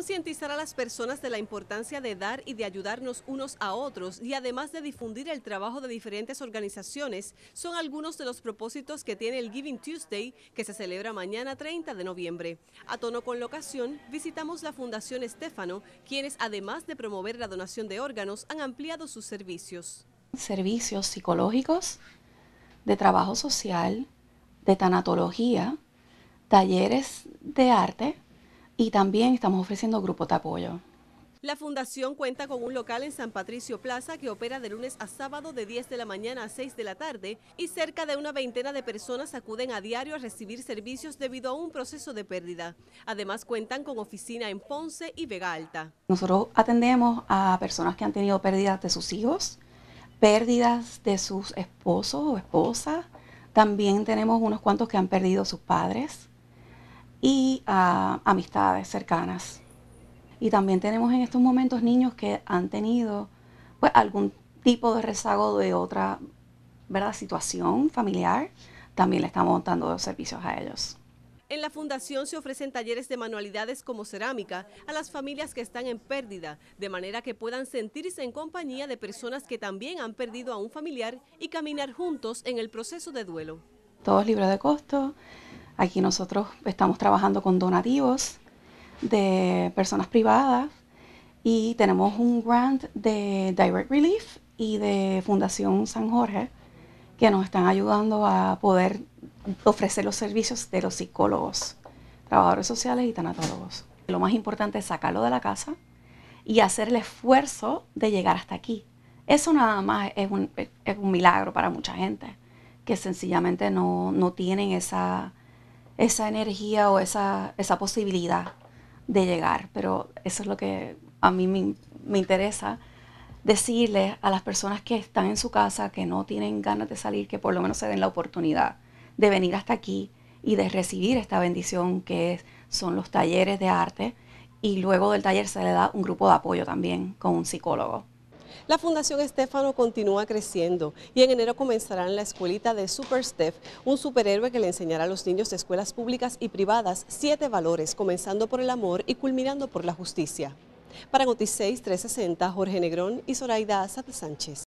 concientizar a las personas de la importancia de dar y de ayudarnos unos a otros y además de difundir el trabajo de diferentes organizaciones son algunos de los propósitos que tiene el Giving Tuesday que se celebra mañana 30 de noviembre. A tono con la ocasión, visitamos la Fundación Estefano, quienes además de promover la donación de órganos han ampliado sus servicios. Servicios psicológicos, de trabajo social, de tanatología, talleres de arte, y también estamos ofreciendo grupos de apoyo. La fundación cuenta con un local en San Patricio Plaza que opera de lunes a sábado de 10 de la mañana a 6 de la tarde y cerca de una veintena de personas acuden a diario a recibir servicios debido a un proceso de pérdida. Además cuentan con oficina en Ponce y Vega Alta. Nosotros atendemos a personas que han tenido pérdidas de sus hijos, pérdidas de sus esposos o esposas. También tenemos unos cuantos que han perdido sus padres y a amistades cercanas. Y también tenemos en estos momentos niños que han tenido pues, algún tipo de rezago de otra ¿verdad? situación familiar. También le estamos dando servicios a ellos. En la fundación se ofrecen talleres de manualidades como cerámica a las familias que están en pérdida, de manera que puedan sentirse en compañía de personas que también han perdido a un familiar y caminar juntos en el proceso de duelo. Todos es de costo, Aquí nosotros estamos trabajando con donativos de personas privadas y tenemos un grant de Direct Relief y de Fundación San Jorge que nos están ayudando a poder ofrecer los servicios de los psicólogos, trabajadores sociales y tanatólogos. Lo más importante es sacarlo de la casa y hacer el esfuerzo de llegar hasta aquí. Eso nada más es un, milagro para mucha gente que sencillamente no, no tienen esa esa energía o esa, posibilidad de llegar. Pero eso es lo que a mí me, interesa decirles a las personas que están en su casa, que no tienen ganas de salir, que por lo menos se den la oportunidad de venir hasta aquí y de recibir esta bendición que son los talleres de arte. Y luego del taller se le da un grupo de apoyo también con un psicólogo. La Fundación Estefano continúa creciendo y en enero comenzarán la escuelita de Super Steph, un superhéroe que le enseñará a los niños de escuelas públicas y privadas siete valores, comenzando por el amor y culminando por la justicia. Para Noticias 360, Jorge Negrón y Zoraida Sánchez.